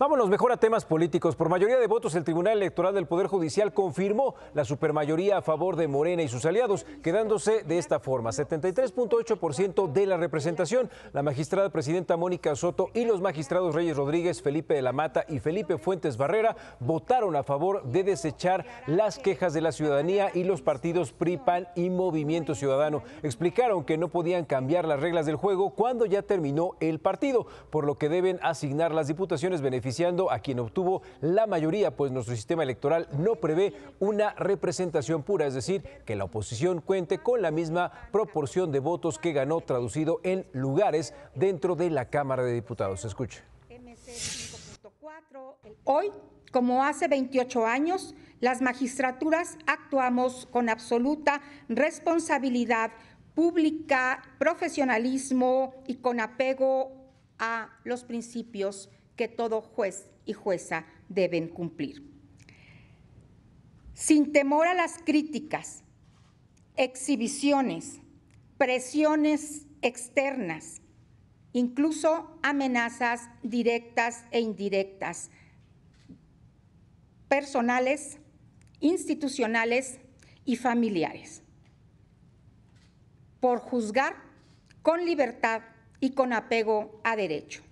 Vámonos mejor a temas políticos. Por mayoría de votos, el Tribunal Electoral del Poder Judicial confirmó la supermayoría a favor de Morena y sus aliados, quedándose de esta forma, 73.8% de la representación. La magistrada presidenta Mónica Soto y los magistrados Reyes Rodríguez, Felipe de la Mata y Felipe Fuentes Barrera votaron a favor de desechar las quejas de la ciudadanía y los partidos Pripan y Movimiento Ciudadano. Explicaron que no podían cambiar las reglas del juego cuando ya terminó el partido, por lo que deben asignar las diputaciones beneficiarias a quien obtuvo la mayoría, pues nuestro sistema electoral no prevé una representación pura, es decir, que la oposición cuente con la misma proporción de votos que ganó traducido en lugares dentro de la Cámara de Diputados. Escuche. Hoy, como hace 28 años, las magistraturas actuamos con absoluta responsabilidad pública, profesionalismo y con apego a los principios que todo juez y jueza deben cumplir. Sin temor a las críticas, exhibiciones, presiones externas, incluso amenazas directas e indirectas, personales, institucionales y familiares. Por juzgar con libertad y con apego a derecho.